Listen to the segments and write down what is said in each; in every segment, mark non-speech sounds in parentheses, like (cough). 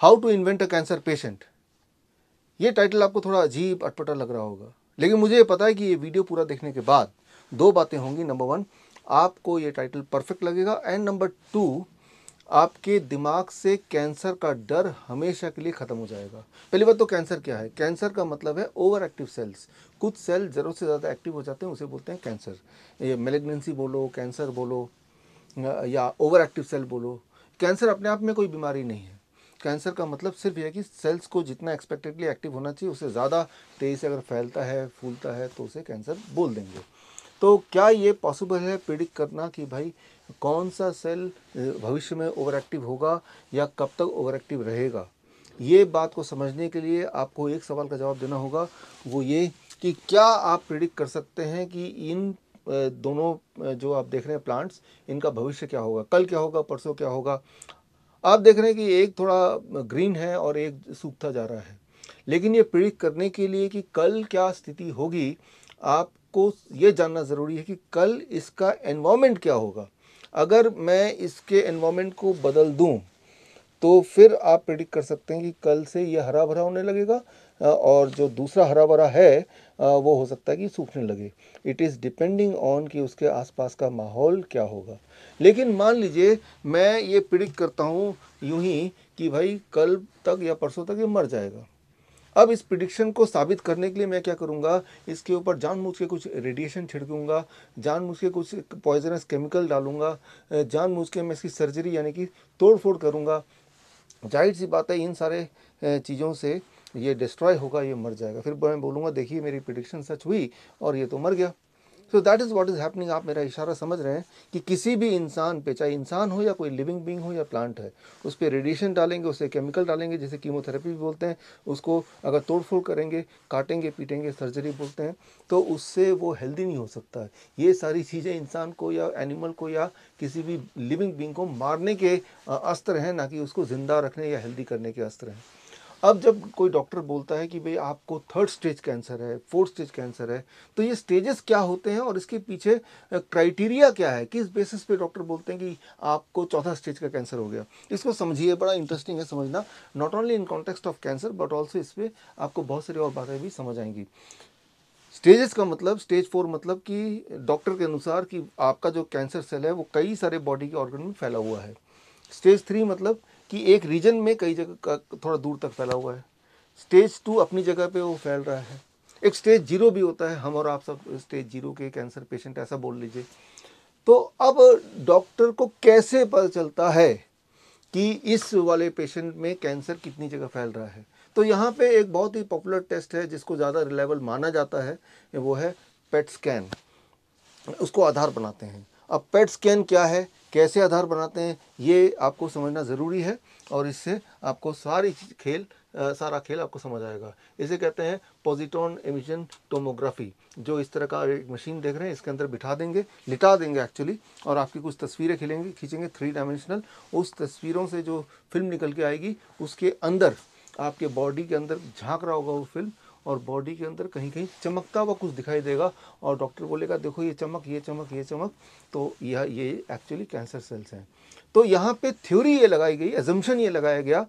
how to invent a cancer patient ये title आपको थोड़ा अजीब अटपटा लग रहा होगा लेकिन मुझे ये पता है कि ये वीडियो पूरा देखने के बाद दो बातें होंगी नंबर वन आपको ये टाइटल परफेक्ट लगेगा एंड नंबर टू आपके दिमाग से कैंसर का डर हमेशा के लिए ख़त्म हो जाएगा पहली बात तो कैंसर क्या है कैंसर का मतलब है ओवर एक्टिव सेल्स कुछ सेल ज़रूरत से ज़्यादा एक्टिव हो जाते हैं उसे बोलते हैं कैंसर ये मेलेग्नेंसी बोलो कैंसर बोलो या ओवर एक्टिव सेल बोलो कैंसर अपने आप में कोई बीमारी नहीं है कैंसर का मतलब सिर्फ यह कि सेल्स को जितना एक्सपेक्टेडली एक्टिव होना चाहिए उससे ज़्यादा तेज़ी से अगर फैलता है फूलता है तो उसे कैंसर बोल देंगे तो क्या ये पॉसिबल है प्रिडिक्ट करना कि भाई कौन सा सेल भविष्य में ओवर एक्टिव होगा या कब तक ओवर एक्टिव रहेगा ये बात को समझने के लिए आपको एक सवाल का जवाब देना होगा वो ये कि क्या आप प्रिडिक्ट कर सकते हैं कि इन दोनों जो आप देख रहे हैं प्लांट्स इनका भविष्य क्या होगा कल क्या होगा परसों क्या होगा आप देख रहे हैं कि एक थोड़ा ग्रीन है और एक सूखता जा रहा है लेकिन ये प्रिडिक्ट करने के लिए कि कल क्या स्थिति होगी आपको ये जानना ज़रूरी है कि कल इसका एनवायरमेंट क्या होगा अगर मैं इसके एनवामेंट को बदल दूं तो फिर आप प्रिडिक्ट कर सकते हैं कि कल से ये हरा भरा होने लगेगा और जो दूसरा हरा भरा है वो हो सकता है कि सूखने लगे इट इज़ डिपेंडिंग ऑन कि उसके आसपास का माहौल क्या होगा लेकिन मान लीजिए मैं ये प्रिडिक्ट करता हूँ यूं ही कि भाई कल तक या परसों तक ये मर जाएगा अब इस प्रिडिक्शन को साबित करने के लिए मैं क्या करूँगा इसके ऊपर जानबूझ के कुछ रेडिएशन छिड़कूँगा जानबूझ के कुछ पॉइजनस केमिकल डालूँगा जानबूझ के मैं इसकी सर्जरी यानी कि तोड़ फोड़ करूँगा जाहिर सी बात है इन सारे चीज़ों से ये डिस्ट्रॉय होगा ये मर जाएगा फिर मैं बोलूँगा देखिए मेरी प्रिडिक्शन सच हुई और ये तो मर गया so that is what is happening आप मेरा इशारा समझ रहे हैं कि किसी भी इंसान पे चाहे इंसान हो या कोई लिविंग बींग हो या प्लांट है उस पर रेडिएशन डालेंगे उसे केमिकल डालेंगे जैसे कीमोथेरेपी भी बोलते हैं उसको अगर तोड़फोड़ करेंगे काटेंगे पीटेंगे सर्जरी बोलते हैं तो उससे वो हेल्दी नहीं हो सकता है ये सारी चीज़ें इंसान को या एनिमल को या किसी भी लिविंग बींग को मारने के अस्त्र हैं ना कि उसको ज़िंदा रखने या हेल्दी करने के अस्त्र हैं अब जब कोई डॉक्टर बोलता है कि भाई आपको थर्ड स्टेज कैंसर है फोर्थ स्टेज कैंसर है तो ये स्टेजेस क्या होते हैं और इसके पीछे क्राइटेरिया क्या है किस बेसिस पे डॉक्टर बोलते हैं कि आपको चौथा स्टेज का कैंसर हो गया इसको समझिए बड़ा इंटरेस्टिंग है समझना not only in context of cancer but also इस पर आपको बहुत सारी और बातें भी समझ आएंगी स्टेजेस का मतलब स्टेज फोर मतलब कि डॉक्टर के अनुसार कि आपका जो कैंसर सेल है वो कई सारे बॉडी के ऑर्गन में फैला हुआ है स्टेज थ्री मतलब कि एक रीजन में कई जगह थोड़ा दूर तक फैला हुआ है स्टेज टू अपनी जगह पे वो फैल रहा है एक स्टेज जीरो भी होता है हम और आप सब स्टेज जीरो के कैंसर पेशेंट ऐसा बोल लीजिए तो अब डॉक्टर को कैसे पता चलता है कि इस वाले पेशेंट में कैंसर कितनी जगह फैल रहा है तो यहाँ पे एक बहुत ही पॉपुलर टेस्ट है जिसको ज़्यादा रिलेबल माना जाता है वो है पेट स्कैन उसको आधार बनाते हैं अब पेट स्कैन क्या है कैसे आधार बनाते हैं ये आपको समझना ज़रूरी है और इससे आपको सारी खेल आ, सारा खेल आपको समझ आएगा इसे कहते हैं पॉजिटॉन एमिशन टोमोग्राफी जो इस तरह का एक मशीन देख रहे हैं इसके अंदर बिठा देंगे लिटा देंगे एक्चुअली और आपकी कुछ तस्वीरें खिलेंगे खींचेंगे थ्री डायमेंशनल उस तस्वीरों से जो फिल्म निकल के आएगी उसके अंदर आपके बॉडी के अंदर झाँक रहा होगा वो फिल्म और बॉडी के अंदर कहीं कहीं चमकता हुआ कुछ दिखाई देगा और डॉक्टर बोलेगा देखो ये चमक ये चमक ये चमक तो यह ये एक्चुअली कैंसर सेल्स हैं तो यहाँ पे थ्योरी ये लगाई गई एजम्पन ये लगाया गया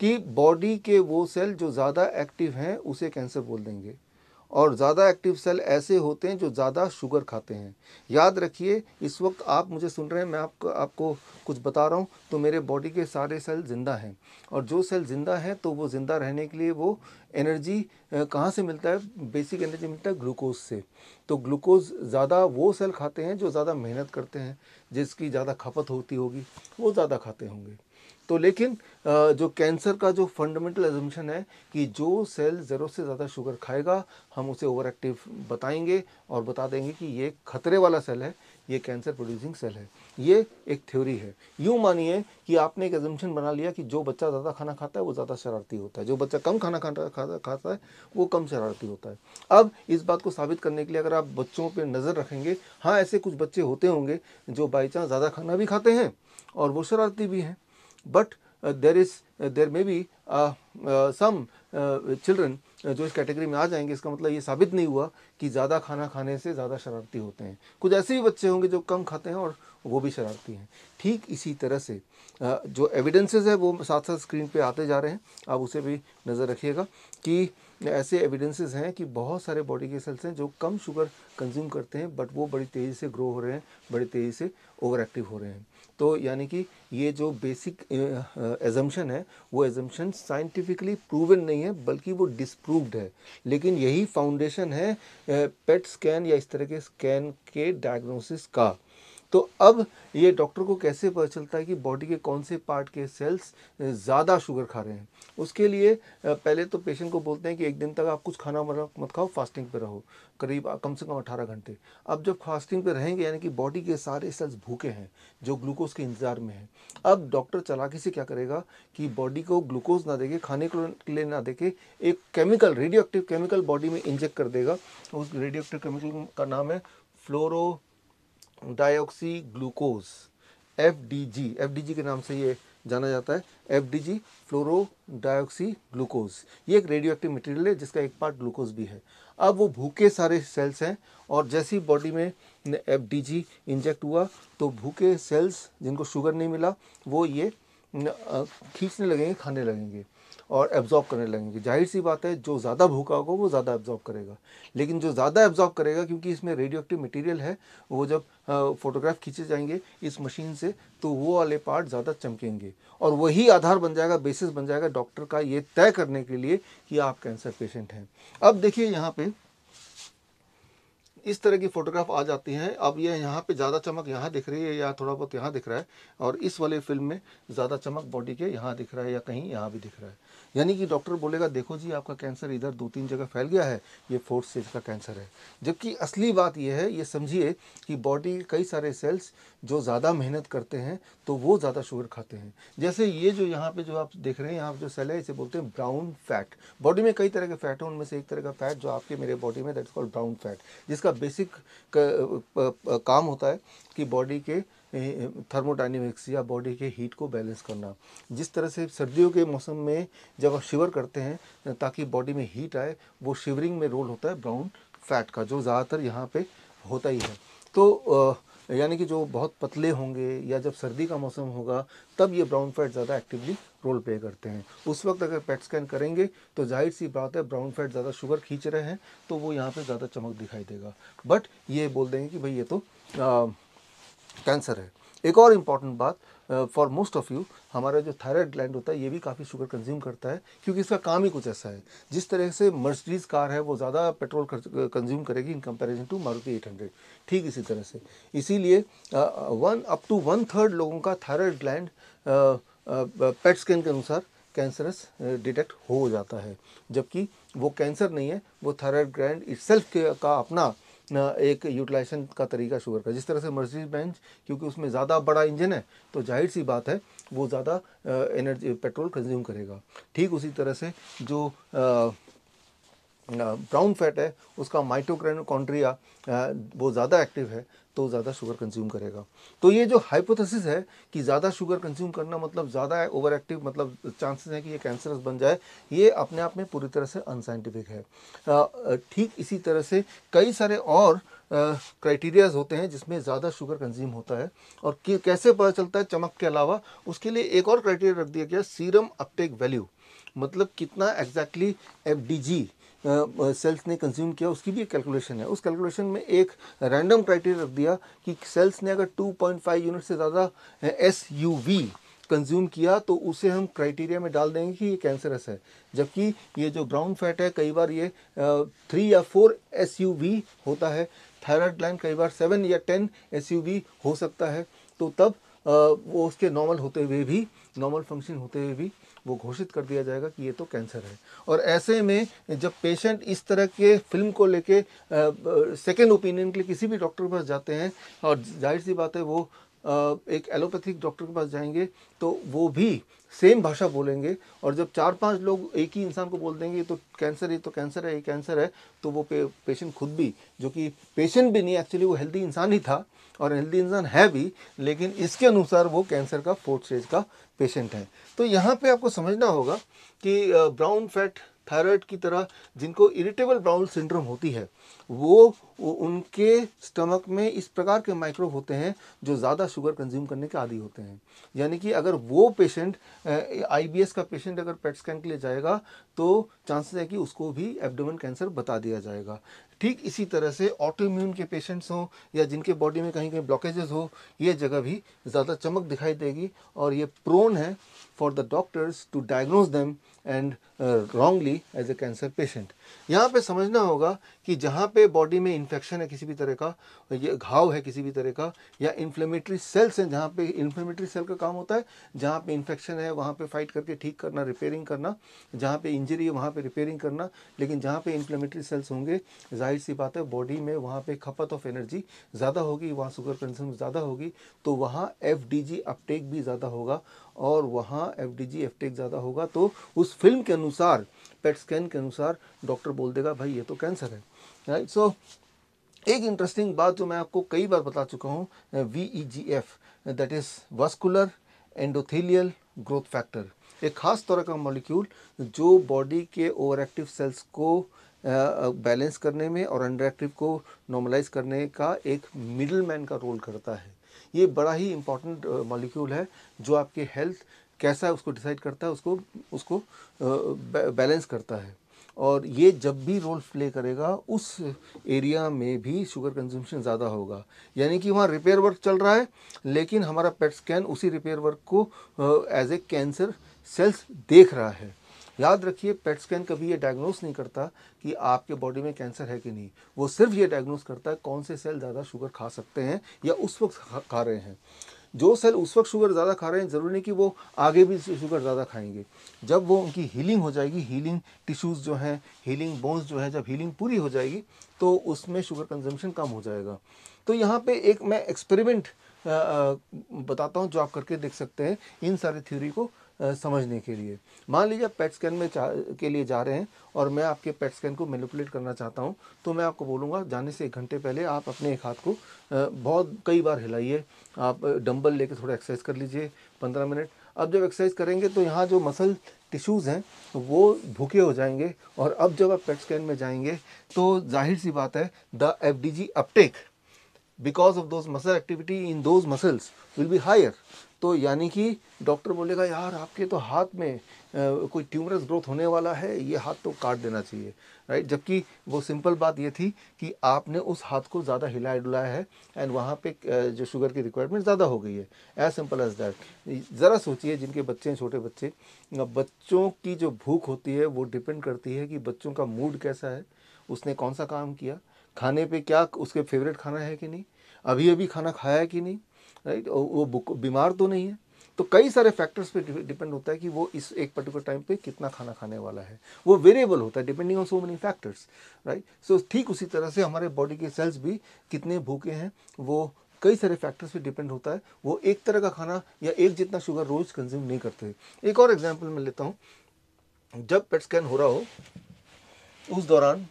कि बॉडी के वो सेल जो ज़्यादा एक्टिव हैं उसे कैंसर बोल देंगे और ज़्यादा एक्टिव सेल ऐसे होते हैं जो ज़्यादा शुगर खाते हैं याद रखिए इस वक्त आप मुझे सुन रहे हैं मैं आपको आपको कुछ बता रहा हूँ तो मेरे बॉडी के सारे सेल ज़िंदा हैं और जो सेल ज़िंदा हैं तो वो ज़िंदा रहने के लिए वो एनर्जी कहाँ से मिलता है बेसिक एनर्जी मिलता है ग्लूकोज से तो ग्लूकोज ज़्यादा वो सेल खाते हैं जो ज़्यादा मेहनत करते हैं जिसकी ज़्यादा खपत होती होगी वो ज़्यादा खाते होंगे तो लेकिन जो कैंसर का जो फंडामेंटल एजम्पन है कि जो सेल ज़रो से ज़्यादा शुगर खाएगा हम उसे ओवर एक्टिव बताएंगे और बता देंगे कि ये खतरे वाला सेल है ये कैंसर प्रोड्यूसिंग सेल है ये एक थ्योरी है यूँ मानिए कि आपने एक एजम्पन बना लिया कि जो बच्चा ज़्यादा खाना खाता है वो ज़्यादा शरारती होता है जो बच्चा कम खाना खाता खाता खाता है वो कम शरारती होता है अब इस बात को साबित करने के लिए अगर आप बच्चों पर नज़र रखेंगे हाँ ऐसे कुछ बच्चे होते होंगे जो बाई चांस ज़्यादा खाना भी खाते हैं और वो शरारती भी हैं but uh, there is uh, there may be uh, some children जो इस कैटेगरी में आ जाएंगे इसका मतलब ये साबित नहीं हुआ कि ज़्यादा खाना खाने से ज़्यादा शरारती होते हैं कुछ ऐसे भी बच्चे होंगे जो कम खाते हैं और वो भी शरारती हैं ठीक इसी तरह से जो एविडेंसेस है वो साथ साथ स्क्रीन पे आते जा रहे हैं आप उसे भी नज़र रखिएगा कि ऐसे एविडेंसेस हैं कि बहुत सारे बॉडी के सेल्स हैं जो कम शुगर कंज्यूम करते हैं बट वो बड़ी तेज़ी से ग्रो हो रहे हैं बड़ी तेज़ी से ओवर एक्टिव हो रहे हैं तो यानी कि ये जो बेसिक एजम्पन है वो एजम्पन साइंटिफिकली प्रूवन नहीं है बल्कि वो डिसप्रूव्ड है लेकिन यही फाउंडेशन है पेट स्कैन या इस तरह के स्कैन के डायग्नोसिस का तो अब ये डॉक्टर को कैसे पता चलता है कि बॉडी के कौन से पार्ट के सेल्स ज़्यादा शुगर खा रहे हैं उसके लिए पहले तो पेशेंट को बोलते हैं कि एक दिन तक आप कुछ खाना मत खाओ फास्टिंग पे रहो करीब कम से कम 18 घंटे अब जब फास्टिंग पे रहेंगे यानी कि बॉडी के सारे सेल्स भूखे हैं जो ग्लूकोज के इंतज़ार में हैं अब डॉक्टर चलाके से क्या करेगा कि बॉडी को ग्लूकोज ना देके खाने के लिए ना देके एक केमिकल रेडियो केमिकल बॉडी में इंजेक्ट कर देगा उस रेडियो केमिकल का नाम है fluorodeoxyglucose F D G F D G के नाम से ये जाना जाता है F D G fluorodeoxyglucose ये एक रेडियो एक्टिव मटेरियल है जिसका एक पार्ट ग्लूकोज भी है अब वो भूखे सारे सेल्स हैं और जैसे ही बॉडी में एफ डी जी इंजेक्ट हुआ तो भूखे सेल्स जिनको शुगर नहीं मिला वो ये खींचने लगेंगे खाने लगेंगे और एब्जॉर्ब करने लगेंगे जाहिर सी बात है जो ज़्यादा भूखा होगा वो ज़्यादा एब्जॉर्ब करेगा लेकिन जो ज़्यादा एब्जॉर्ब करेगा क्योंकि इसमें रेडियो एक्टिव मटीरियल है वो जब फोटोग्राफ खींचे जाएंगे इस मशीन से तो वो वाले पार्ट ज़्यादा चमकेंगे और वही आधार बन जाएगा बेसिस बन जाएगा डॉक्टर का ये तय करने के लिए कि आप कैंसर पेशेंट हैं अब देखिए यहाँ पर इस तरह की फ़ोटोग्राफ आ जाती है अब ये यहाँ पे ज़्यादा चमक यहाँ दिख रही है या थोड़ा बहुत यहाँ दिख रहा है और इस वाले फिल्म में ज़्यादा चमक बॉडी के यहाँ दिख रहा है या कहीं यहाँ भी दिख रहा है यानी कि डॉक्टर बोलेगा देखो जी आपका कैंसर इधर दो तीन जगह फैल गया है ये फोर्थ स्टेज का कैंसर है जबकि असली बात यह है ये समझिए कि बॉडी के कई सारे सेल्स जो ज़्यादा मेहनत करते हैं तो वो ज़्यादा शुगर खाते हैं जैसे ये जो यहाँ पर जो आप देख रहे हैं यहाँ जो सेल है इसे बोलते हैं ब्राउन फैट बॉडी में कई तरह के फैट हैं उनमें से एक तरह का फैट जो आपके मेरे बॉडी में दैट्स कॉल्ड ब्राउन फैट जिसका बेसिक काम होता है कि बॉडी के थर्मोडाइनमिक्स या बॉडी के हीट को बैलेंस करना जिस तरह से सर्दियों के मौसम में जब आप शिवर करते हैं ताकि बॉडी में हीट आए वो शिवरिंग में रोल होता है ब्राउन फैट का जो ज़्यादातर यहाँ पे होता ही है तो यानी कि जो बहुत पतले होंगे या जब सर्दी का मौसम होगा तब ये ब्राउन फैट ज़्यादा एक्टिवली रोल प्ले करते हैं उस वक्त अगर पेट स्कैन करेंगे तो जाहिर सी बात है ब्राउन फैट ज़्यादा शुगर खींच रहे हैं तो वो यहाँ पर ज़्यादा चमक दिखाई देगा बट ये बोल देंगे कि भाई ये तो कैंसर है एक और इम्पॉर्टेंट बात फॉर मोस्ट ऑफ यू हमारा जो थायराइड ग्लैंड होता है ये भी काफ़ी शुगर कंज्यूम करता है क्योंकि इसका काम ही कुछ ऐसा है जिस तरह से मर्सडीज कार है वो ज़्यादा पेट्रोल कंज्यूम करेगी इन कंपैरिजन टू मारुति 800 ठीक इसी तरह से इसीलिए one up to one third लोगों का थायराइड ग्लैंड पेट स्कैन के अनुसार कैंसरस डिटेक्ट हो जाता है जबकि वो कैंसर नहीं है वो थायराइड ग्लैंड इट्सेल्फ का अपना एक यूटिलाइजेशन का तरीका शुगर का जिस तरह से मर्जी बेंच क्योंकि उसमें ज़्यादा बड़ा इंजन है तो जाहिर सी बात है वो ज़्यादा एनर्जी पेट्रोल कंज्यूम करेगा ठीक उसी तरह से जो ब्राउन फैट है उसका माइटोक्रेनोकॉन्ड्रिया वो ज़्यादा एक्टिव है तो ज़्यादा शुगर कंज्यूम करेगा तो ये जो हाइपोथेसिस है कि ज़्यादा शुगर कंज्यूम करना मतलब ज़्यादा ओवर एक्टिव मतलब चांसेस हैं कि ये कैंसरस बन जाए ये अपने आप में पूरी तरह से अनसाइंटिफिक है ठीक इसी तरह से कई सारे और क्राइटेरियाज होते हैं जिसमें ज़्यादा शुगर कंज्यूम होता है और कैसे पता चलता है चमक के अलावा उसके लिए एक और क्राइटेरिया रख दिया गया सीरम अपटेक वैल्यू मतलब कितना exactly F D G cells ने कंज्यूम किया उसकी भी एक कैलकुलेशन है उस कैलकुलेशन में एक रैंडम क्राइटेरिया रख दिया कि सेल्स ने अगर 2.5 यूनिट से ज़्यादा एस यू वी कंज्यूम किया तो उसे हम क्राइटेरिया में डाल देंगे कि ये कैंसरस है जबकि ये जो ब्राउन फैट है कई बार ये थ्री या फोर एस होता है थायराइड लाइन कई बार सेवन या टेन एस हो सकता है तो तब वो उसके नॉर्मल होते हुए भी नॉर्मल फंक्शन होते हुए भी वो घोषित कर दिया जाएगा कि ये तो कैंसर है और ऐसे में जब पेशेंट इस तरह के फिल्म को लेके सेकेंड ओपिनियन के लिए किसी भी डॉक्टर के पास जाते हैं और जाहिर सी बात है वो एक एलोपैथिक डॉक्टर के पास जाएंगे तो वो भी सेम भाषा बोलेंगे और जब चार पांच लोग एक ही इंसान को बोल देंगे तो कैंसर ये तो कैंसर है ये कैंसर है तो वो पे, पेशेंट खुद भी जो कि पेशेंट भी नहीं एक्चुअली वो हेल्दी इंसान ही था और हेल्दी इंसान है भी लेकिन इसके अनुसार वो कैंसर का फोर्थ स्टेज का पेशेंट है तो यहाँ पे आपको समझना होगा कि ब्राउन फैट थायराइड की तरह जिनको इरिटेबल बाउल सिंड्रोम होती है वो, वो उनके स्टमक में इस प्रकार के माइक्रोब होते हैं जो ज़्यादा शुगर कंज्यूम करने के आदि होते हैं यानी कि अगर वो पेशेंट आईबीएस का पेशेंट अगर पेट स्कैन के लिए जाएगा तो चांसेस है कि उसको भी एबडोमन कैंसर बता दिया जाएगा ठीक इसी तरह से ऑटोइम्यून के पेशेंट्स हों या जिनके बॉडी में कहीं कहीं ब्लॉकेजेस हो ये जगह भी ज़्यादा चमक दिखाई देगी और ये प्रोन है for the doctors to diagnose them and wrongly as a cancer patient यहाँ पे समझना होगा कि जहाँ पे बॉडी में इन्फेक्शन है किसी भी तरह का ये घाव है किसी भी तरह का या इन्फ्लेमेटरी सेल्स हैं जहाँ पे इन्फ्लेमेटरी सेल का काम होता है जहाँ पे इन्फेक्शन है वहाँ पे फाइट करके ठीक करना रिपेयरिंग करना जहाँ पे इंजरी है वहाँ पे रिपेयरिंग करना लेकिन जहाँ पे इन्फ्लेमेटरी सेल्स होंगे जाहिर सी बात है बॉडी में वहाँ पर खपत ऑफ एनर्जी ज़्यादा होगी वहाँ शुगर कंज्यूम ज़्यादा होगी तो वहाँ एफ डी जी अपटेक भी ज़्यादा होगा और वहाँ एफ डी जी अपटेक ज़्यादा होगा तो उस फिल्म के अनुसार अनुसार पेट स्कैन के अनुसार डॉक्टर बोल देगा भाई ये तो कैंसर है राइट सो एक इंटरेस्टिंग बात जो मैं आपको कई बार बता चुका हूँ V E G F that is vascular endothelial growth factor एक खास तरह का मॉलिक्यूल जो बॉडी के ओवर एक्टिव सेल्स को बैलेंस uh, करने में और अंडर एक्टिव को नॉर्मलाइज करने का एक मिडिल मैन का रोल करता है ये बड़ा ही इम्पॉर्टेंट मॉलिक्यूल है जो आपके हेल्थ कैसा उसको डिसाइड करता है उसको उसको बैलेंस करता है और ये जब भी रोल प्ले करेगा उस एरिया में भी शुगर कंजम्पशन ज़्यादा होगा यानी कि वहाँ रिपेयर वर्क चल रहा है लेकिन हमारा पेट स्कैन उसी रिपेयर वर्क को एज ए कैंसर सेल्स देख रहा है याद रखिए पेट स्कैन कभी ये डायग्नोस नहीं करता कि आपके बॉडी में कैंसर है कि नहीं वो सिर्फ ये डायग्नोस करता है कौन से सेल ज़्यादा शुगर खा सकते हैं या उस वक्त खा रहे हैं जो सेल उस वक्त शुगर ज़्यादा खा रहे हैं ज़रूरी नहीं कि वो आगे भी शुगर ज़्यादा खाएंगे जब वो उनकी हीलिंग हो जाएगी हीलिंग टिश्यूज़ जो हैं हीलिंग बोन्स जो है जब हीलिंग पूरी हो जाएगी तो उसमें शुगर कंजम्पशन कम हो जाएगा तो यहाँ पे एक मैं एक्सपेरिमेंट बताता हूँ जो आप करके देख सकते हैं इन सारी थ्योरी को समझने के लिए मान लीजिए आप पेट स्कैन में के लिए जा रहे हैं और मैं आपके पेट स्कैन को मैनिपुलेट करना चाहता हूँ तो मैं आपको बोलूँगा जाने से एक घंटे पहले आप अपने एक हाथ को बहुत कई बार हिलाइए आप डंबल लेके थोड़ा एक्सरसाइज कर लीजिए पंद्रह मिनट अब जब एक्सरसाइज करेंगे तो यहाँ जो मसल टिश्यूज़ हैं वो भूखे हो जाएंगे और अब जब आप पेट स्कैन में जाएंगे तो जाहिर सी बात है the F D G uptake because of those muscle activity in those muscles will be higher तो यानी कि डॉक्टर बोलेगा यार आपके तो हाथ में आ, कोई ट्यूमरस ग्रोथ होने वाला है ये हाथ तो काट देना चाहिए राइट जबकि वो सिंपल बात ये थी कि आपने उस हाथ को ज़्यादा हिलाया डुलाया है एंड वहाँ पे जो शुगर की रिक्वायरमेंट ज़्यादा हो गई है एज सिंपल एज दैट ज़रा सोचिए जिनके बच्चे हैं छोटे बच्चे बच्चों की जो भूख होती है वो डिपेंड करती है कि बच्चों का मूड कैसा है उसने कौन सा काम किया खाने पर क्या उसके फेवरेट खाना है कि नहीं अभी अभी खाना खाया है कि नहीं राइट और वो बीमार तो नहीं है तो कई सारे फैक्टर्स पे डिपेंड होता है कि वो इस एक पर्टिकुलर टाइम पे कितना खाना खाने वाला है वो वेरिएबल होता है depending on so many factors right so ठीक उसी तरह से हमारे बॉडी के सेल्स भी कितने भूखे हैं वो कई सारे फैक्टर्स पे डिपेंड होता है वो एक तरह का खाना या एक जितना शुगर रोज़ कंज्यूम नहीं करते एक और एग्जाम्पल मैं लेता हूँ जब पेट स्कैन हो रहा हो उस दौरान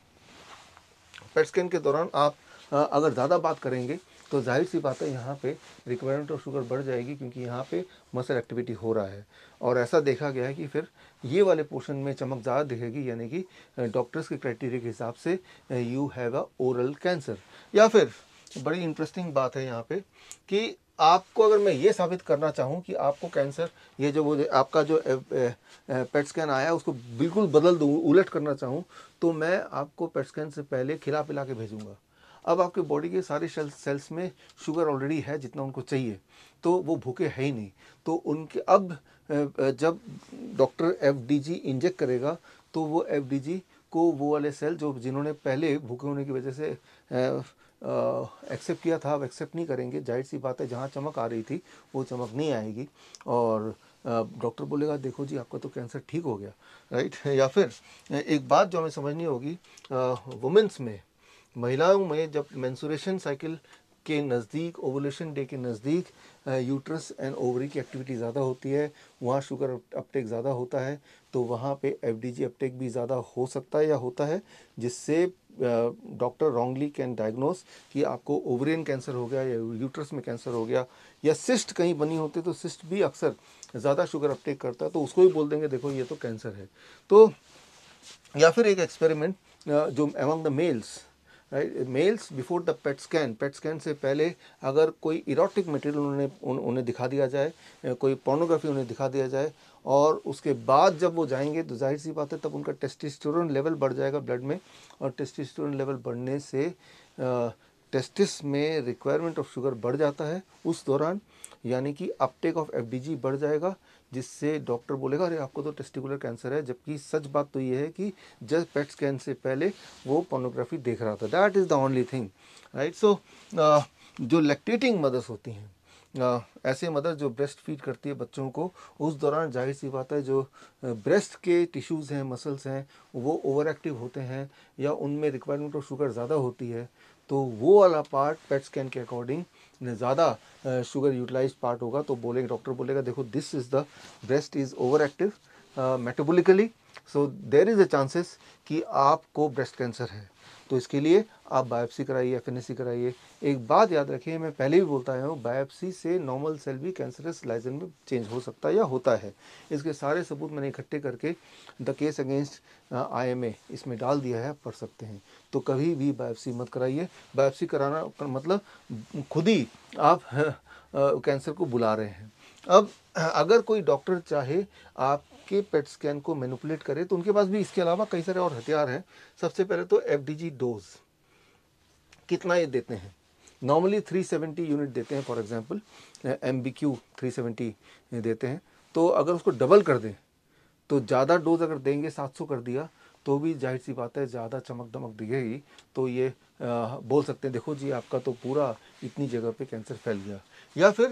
पेट स्कैन के दौरान आप अगर ज़्यादा बात करेंगे तो जाहिर सी बात है यहाँ पे रिक्वायरमेंट ऑफ शुगर बढ़ जाएगी क्योंकि यहाँ पे मसल एक्टिविटी हो रहा है और ऐसा देखा गया है कि फिर ये वाले पोर्शन में चमक ज़्यादा दिखेगी यानी कि डॉक्टर्स के क्राइटेरिया के हिसाब से you have a oral cancer या फिर बड़ी इंटरेस्टिंग बात है यहाँ पे कि आपको अगर मैं ये साबित करना चाहूँ कि आपको कैंसर ये जो वो आपका जो पेट स्कैन आया उसको बिल्कुल बदल दूँ उलट करना चाहूँ तो मैं आपको पेट स्कैन से पहले खिला पिला के भेजूँगा अब आपके बॉडी के सारे सेल्स सेल्स में शुगर ऑलरेडी है जितना उनको चाहिए तो वो भूखे है ही नहीं तो उनके अब जब डॉक्टर एफ इंजेक्ट करेगा तो वो एफ को वो वाले सेल जो जिन्होंने पहले भूखे होने की वजह से एक्सेप्ट किया था अब एक्सेप्ट नहीं करेंगे जाहिर सी बात है जहाँ चमक आ रही थी वो चमक नहीं आएगी और डॉक्टर बोलेगा देखो जी आपका तो कैंसर ठीक हो गया राइट या फिर एक बात जो हमें समझनी होगी वुमेंस में महिलाओं में जब मैंसुरेशन साइकिल के नज़दीक ओवोल्यूशन डे के नज़दीक यूट्रस एंड ओवरी की एक्टिविटी ज़्यादा होती है वहाँ शुगर अपटेक ज़्यादा होता है तो वहाँ पे एफ अपटेक भी ज़्यादा हो सकता है या होता है जिससे डॉक्टर रॉन्गली कैन डायग्नोस कि आपको ओवरियन कैंसर हो गया या यूट्रस में कैंसर हो गया या सिस्ट कहीं बनी होती तो सिस्ट भी अक्सर ज़्यादा शुगर अपटेक करता है तो उसको भी बोल देंगे देखो ये तो कैंसर है तो या फिर एक एक्सपेरिमेंट जो among the males right males before the PET scan PET scan से पहले अगर कोई इरोटिक मटेरियल उन्हें उन्हें दिखा दिया जाए कोई पोर्नोग्राफी उन्हें दिखा दिया जाए और उसके बाद जब वो जाएंगे तो जाहिर सी बात है तब उनका टेस्टिस्टोरन लेवल बढ़ जाएगा ब्लड में और टेस्टिस्टोरन लेवल बढ़ने से टेस्टिस में रिक्वायरमेंट ऑफ शुगर बढ़ जाता है उस दौरान यानी कि अपटेक ऑफ एफ बढ़ जाएगा जिससे डॉक्टर बोलेगा अरे आपको तो टेस्टिकुलर कैंसर है जबकि सच बात तो ये है कि जस्ट पेट स्कैन से पहले वो पोर्नोग्राफी देख रहा था that is the only thing right so जो लैक्टेटिंग मदर्स होती हैं uh, ऐसे मदर जो ब्रेस्ट फीड करती है बच्चों को उस दौरान जाहिर सी बात है जो ब्रेस्ट uh, के टिश्यूज़ हैं मसल्स हैं वो ओवर एक्टिव होते हैं या उनमें रिक्वायरमेंट ऑफ शुगर ज़्यादा होती है तो वो वाला पार्ट पेट स्कैन के अकॉर्डिंग ज़्यादा शुगर यूटिलाइज पार्ट होगा तो बोलेंगे डॉक्टर बोलेगा देखो this is the breast is over active metabolically so there is a chances कि आपको ब्रेस्ट कैंसर है तो इसके लिए आप बायोप्सी कराइए एफ कराइए एक बात याद रखिए मैं पहले भी बोलता आया हूँ बायोप्सी से नॉर्मल सेल भी कैंसरस लाइजन में चेंज हो सकता है या होता है इसके सारे सबूत मैंने इकट्ठे करके द केस अगेंस्ट आईएमए इसमें डाल दिया है आप पढ़ सकते हैं तो कभी भी बायोप्सी मत कराइए बायोप्सी कराना कर, मतलब खुद ही आप आ, (laughs) कैंसर uh, को बुला रहे हैं अब uh, अगर कोई डॉक्टर चाहे आप के पेट स्कैन को मैनिपुलेट करें तो उनके पास भी इसके अलावा कई सारे और हथियार हैं सबसे पहले तो एफ डोज कितना ये देते हैं नॉर्मली 370 यूनिट देते हैं for example M B Q three देते हैं तो अगर उसको डबल कर दें तो ज़्यादा डोज अगर देंगे 700 कर दिया तो भी जाहिर सी बात है ज़्यादा चमक दमक दिखेगी तो ये आ, बोल सकते हैं देखो जी आपका तो पूरा इतनी जगह पे कैंसर फैल गया या फिर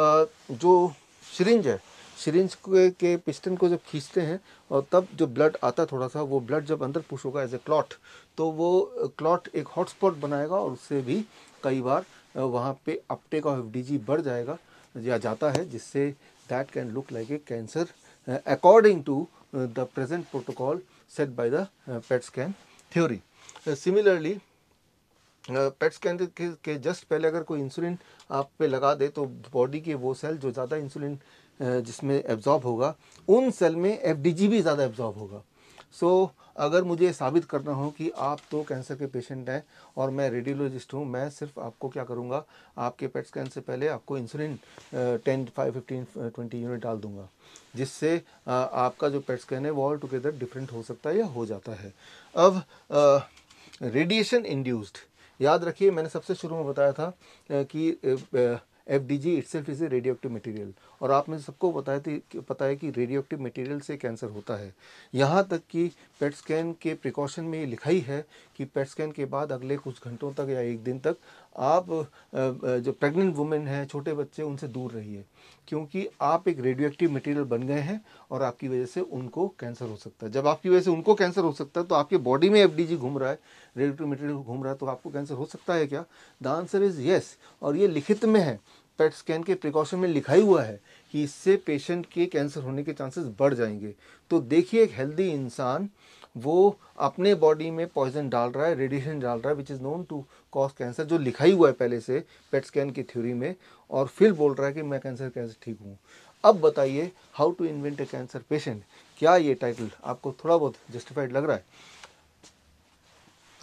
आ, जो सिरिंज है सिरिंज के, के पिस्टन को जब खींचते हैं और तब जो ब्लड आता थोड़ा सा वो ब्लड जब अंदर पुश होगा एज ए क्लॉट तो वो क्लॉट uh, एक हॉटस्पॉट बनाएगा और उससे भी कई बार uh, वहाँ पे अपटेक ऑफ एफ बढ़ जाएगा या जाता है जिससे that can look like a cancer according to the present protocol set by the PET scan theory similarly PET scan के, जस्ट पहले अगर कोई इंसुलिन आप पे लगा दे तो बॉडी के वो सेल जो ज़्यादा इंसुलिन जिसमें एब्जॉर्ब होगा उन सेल में एफ भी ज़्यादा एब्जॉर्ब होगा सो so, अगर मुझे साबित करना हो कि आप तो कैंसर के पेशेंट हैं और मैं रेडियोलॉजिस्ट हूँ मैं सिर्फ आपको क्या करूँगा आपके पेट स्कैन से पहले आपको insulin ten five fifteen twenty unit डाल दूँगा जिससे आपका जो पेट स्कैन है वो ऑल टुगेदर डिफरेंट हो सकता है या हो जाता है अब रेडिएशन इंड्यूस्ड याद रखिए मैंने सबसे शुरू में बताया था कि F D G itself is a radioactive material और आप में सबको बताया थी पता है कि रेडियो एक्टिव मटीरियल से कैंसर होता है यहाँ तक कि पेट स्कैन के प्रिकॉशन में ये लिखा ही है कि पेट स्कैन के बाद अगले कुछ घंटों तक या एक दिन तक आप जो प्रेग्नेंट वुमेन हैं छोटे बच्चे उनसे दूर रहिए क्योंकि आप एक रेडियो एक्टिव मटेरियल बन गए हैं और आपकी वजह से उनको कैंसर हो सकता है जब आपकी वजह से उनको कैंसर हो सकता है तो आपके बॉडी में एफ घूम रहा है रेडियो एक्टिव मटेरियल घूम रहा है तो आपको कैंसर हो सकता है क्या द आंसर इज़ येस और ये लिखित में है पेट स्कैन के प्रिकॉशन में लिखा ही हुआ है कि इससे पेशेंट के कैंसर होने के चांसेस बढ़ जाएंगे तो देखिए एक हेल्दी इंसान वो अपने बॉडी में पॉइजन डाल रहा है रेडिएशन डाल रहा है which is known to cause cancer जो लिखा ही हुआ है पहले से पेट स्कैन की थ्योरी में और फिर बोल रहा है कि मैं कैंसर कैसे ठीक हूँ अब बताइए how to invent a cancer patient क्या ये टाइटल आपको थोड़ा बहुत जस्टिफाइड लग रहा है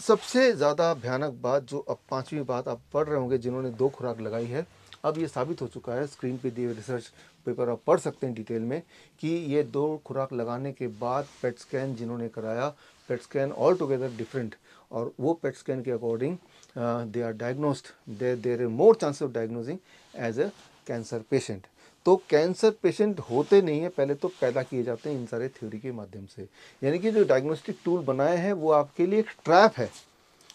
सबसे ज़्यादा भयानक बात जो अब पांचवी बात आप पढ़ रहे होंगे जिन्होंने दो खुराक लगाई है अब ये साबित हो चुका है स्क्रीन पे दिए रिसर्च पेपर आप पढ़ सकते हैं डिटेल में कि ये दो खुराक लगाने के बाद पेट स्कैन जिन्होंने कराया PET scan altogether different और वो पेट स्कैन के according they are diagnosed they there are more chance of diagnosing as a cancer patient तो कैंसर पेशेंट होते नहीं है पहले तो पैदा किए जाते हैं इन सारे थ्योरी के माध्यम से यानी कि जो डायग्नोस्टिक टूल बनाए हैं वो आपके लिए एक ट्रैप है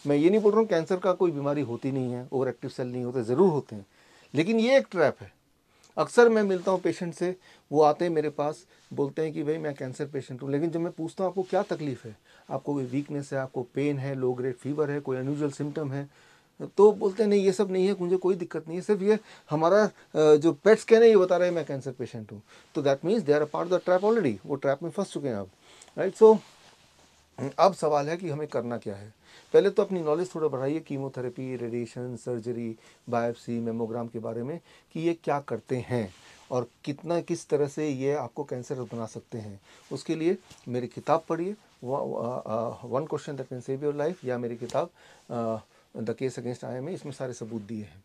मैं ये नहीं बोल रहा हूँ कैंसर का कोई बीमारी होती नहीं है ओवर एक्टिव सेल नहीं होते ज़रूर होते हैं लेकिन ये एक ट्रैप है अक्सर मैं मिलता हूँ पेशेंट से वो आते हैं मेरे पास बोलते हैं कि भाई मैं कैंसर पेशेंट हूँ लेकिन जब मैं पूछता हूँ आपको क्या तकलीफ़ है आपको कोई वीकनेस है आपको पेन है लो ग्रेड फीवर है कोई अनयूजल सिम्टम है तो बोलते हैं नहीं ये सब नहीं है मुझे कोई दिक्कत नहीं है सिर्फ ये हमारा जो पेट स्कैन है ये बता रहे हैं मैं कैंसर पेशेंट हूँ तो that means they are part the trap already वो ट्रैप में फंस चुके हैं आप राइट सो अब सवाल है कि हमें करना क्या है पहले तो अपनी नॉलेज थोड़ा बढ़ाइए chemotherapy radiation surgery biopsy mammogram के बारे में कि ये क्या करते हैं और कितना किस तरह से ये आपको कैंसर बना सकते हैं उसके लिए मेरी किताब पढ़िए one question the can save your life या मेरी किताब the case against I M इसमें सारे सबूत दिए हैं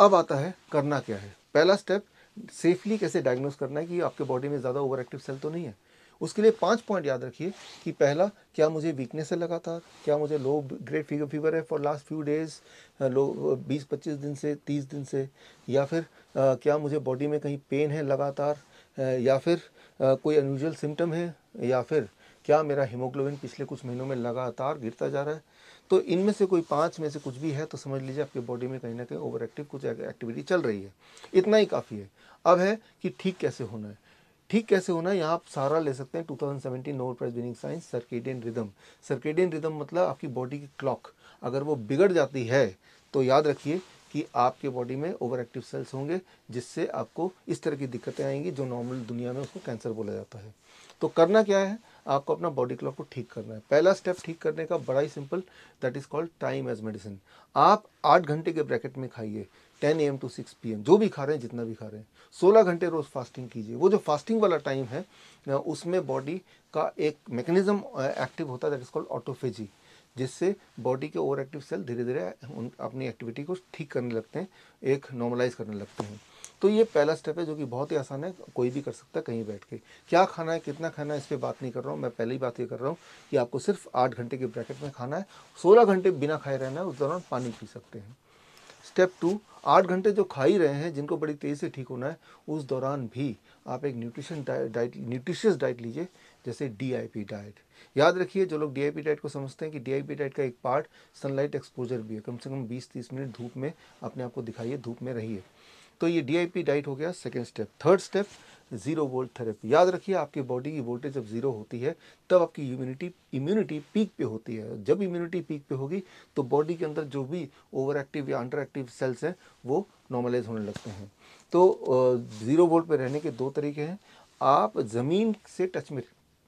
अब आता है करना क्या है पहला स्टेप सेफली कैसे डायग्नोस करना है कि आपके बॉडी में ज़्यादा ओवर एक्टिव सेल तो नहीं है उसके लिए पांच पॉइंट याद रखिए कि पहला क्या मुझे वीकनेस है लगा था क्या मुझे लो ग्रेड फीवर फीवर है फॉर लास्ट फ्यू डेज लो बीस पच्चीस दिन से तीस दिन से या फिर आ, क्या मुझे बॉडी में कहीं पेन है लगातार या फिर आ, कोई अनयूजल सिम्टम है या फिर क्या मेरा हीमोग्लोबिन पिछले कुछ महीनों में लगातार गिरता जा रहा है तो इनमें से कोई पाँच में से कुछ भी है तो समझ लीजिए आपके बॉडी में कहीं ना कहीं ओवर एक्टिव कुछ एक्टिविटी चल रही है इतना ही काफ़ी है अब है कि ठीक कैसे होना है ठीक कैसे होना है यहाँ आप सारा ले सकते हैं 2017 Nobel prize winning science circadian rhythm circadian rhythm मतलब आपकी बॉडी की क्लॉक अगर वो बिगड़ जाती है तो याद रखिए कि आपके बॉडी में ओवर एक्टिव सेल्स होंगे जिससे आपको इस तरह की दिक्कतें आएंगी जो नॉर्मल दुनिया में उसको कैंसर बोला जाता है तो करना क्या है आपको अपना बॉडी क्लॉक को ठीक करना है पहला स्टेप ठीक करने का बड़ा ही simple that is called time as medicine आप आठ घंटे के ब्रैकेट में खाइए ten M to six P जो भी खा रहे हैं जितना भी खा रहे हैं सोलह घंटे रोज़ फास्टिंग कीजिए वो जो फास्टिंग वाला टाइम है उसमें बॉडी का एक मैकेनिज्म एक्टिव होता है दैट इज़ कॉल्ड ऑटोफेजी जिससे बॉडी के ओवर एक्टिव सेल धीरे धीरे अपनी एक्टिविटी को ठीक करने लगते हैं एक नॉर्मलाइज करने लगते हैं तो ये पहला स्टेप है जो कि बहुत ही आसान है कोई भी कर सकता है कहीं बैठ के क्या खाना है कितना खाना है इस पर बात नहीं कर रहा हूँ मैं पहले ही बात ये कर रहा हूँ कि आपको सिर्फ आठ घंटे के ब्रैकेट में खाना है सोलह घंटे बिना खाए रहना है उस दौरान पानी पी सकते हैं स्टेप टू आठ घंटे जो खा ही रहे हैं जिनको बड़ी तेज़ी से ठीक होना है उस दौरान भी आप एक न्यूट्रिशन डाइट न्यूट्रिशियस डाइट लीजिए जैसे डीआईपी डाइट याद रखिए जो लोग डीआईपी डाइट को समझते हैं कि डीआईपी डाइट का एक पार्ट सनलाइट एक्सपोजर भी है कम से कम 20-30 मिनट धूप में अपने आप को दिखाइए धूप में रहिए तो ये डीआईपी डाइट हो गया second step third step zero volt therapy याद रखिए आपकी बॉडी की वोल्टेज जब जीरो होती है तब आपकी इम्यूनिटी इम्यूनिटी पीक पे होती है जब इम्यूनिटी पीक पे होगी तो बॉडी के अंदर जो भी ओवर एक्टिव या अंडर एक्टिव सेल्स हैं वो नॉर्मलाइज होने लगते हैं तो ज़ीरो वोल्ट पे रहने के दो तरीके हैं आप ज़मीन से टच में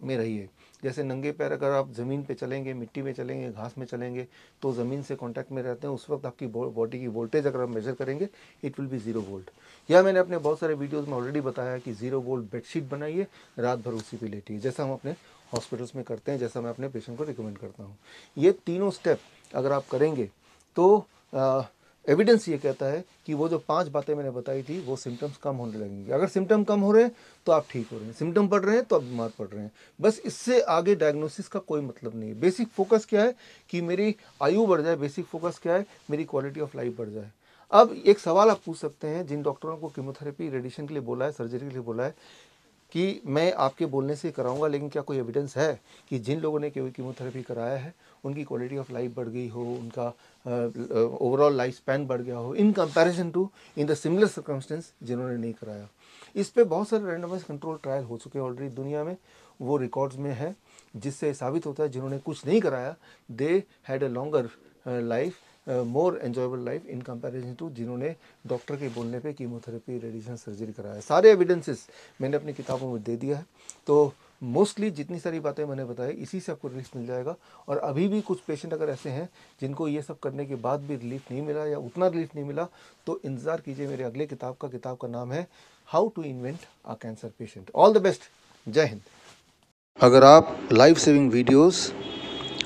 में रहिए जैसे नंगे पैर अगर आप ज़मीन पे चलेंगे मिट्टी में चलेंगे घास में चलेंगे तो ज़मीन से कांटेक्ट में रहते हैं उस वक्त आपकी बॉडी की वोल्टेज अगर आप मेजर करेंगे it will be zero volt या मैंने अपने बहुत सारे वीडियोज़ में ऑलरेडी बताया कि ज़ीरो वोल्ट बेडशीट बनाइए रात भर उसी पर लेटिए जैसा हम अपने हॉस्पिटल्स में करते हैं जैसा मैं अपने पेशेंट को रिकमेंड करता हूँ ये तीनों स्टेप अगर आप करेंगे तो एविडेंस ये कहता है कि वो जो पांच बातें मैंने बताई थी वो सिम्टम्स कम होने लगेंगे अगर सिम्टम कम हो रहे हैं तो आप ठीक हो रहे हैं सिम्टम पड़ रहे हैं तो आप बीमार पड़ रहे हैं बस इससे आगे डायग्नोसिस का कोई मतलब नहीं है बेसिक फोकस क्या है कि मेरी आयु बढ़ जाए बेसिक फोकस क्या है मेरी क्वालिटी ऑफ लाइफ बढ़ जाए अब एक सवाल आप पूछ सकते हैं जिन डॉक्टरों को कीमोथेरेपी रेडिएशन के लिए बोला है सर्जरी के लिए बोला है कि मैं आपके बोलने से कराऊंगा लेकिन क्या कोई एविडेंस है कि जिन लोगों ने कीमोथेरेपी कराया है उनकी क्वालिटी ऑफ लाइफ बढ़ गई हो उनका ओवरऑल लाइफ स्पैन बढ़ गया हो in comparison to in the similar circumstances जिन्होंने नहीं कराया इस पे बहुत सारे रैंडमाइज कंट्रोल ट्रायल हो चुके हैं ऑलरेडी दुनिया में वो रिकॉर्ड्स में है जिससे साबित होता है जिन्होंने कुछ नहीं कराया they had a longer life more enjoyable life in comparison to जिन्होंने डॉक्टर के बोलने पे कीमोथेरेपी रेडिएशन सर्जरी कराया है सारे एविडेंसेस मैंने अपनी किताबों में दे दिया है तो मोस्टली जितनी सारी बातें मैंने बताई इसी से आपको रिलीफ मिल जाएगा और अभी भी कुछ पेशेंट अगर ऐसे हैं जिनको ये सब करने के बाद भी रिलीफ नहीं मिला या उतना रिलीफ नहीं मिला तो इंतज़ार कीजिए मेरे अगले किताब का किताब का नाम है how to invent a cancer patient all the best जय हिंद अगर आप life saving videos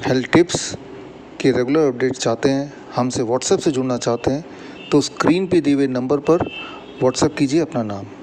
health tips की रेगुलर अपडेट चाहते हैं हमसे व्हाट्सएप से जुड़ना चाहते हैं तो स्क्रीन पे दिए हुए नंबर पर व्हाट्सएप कीजिए अपना नाम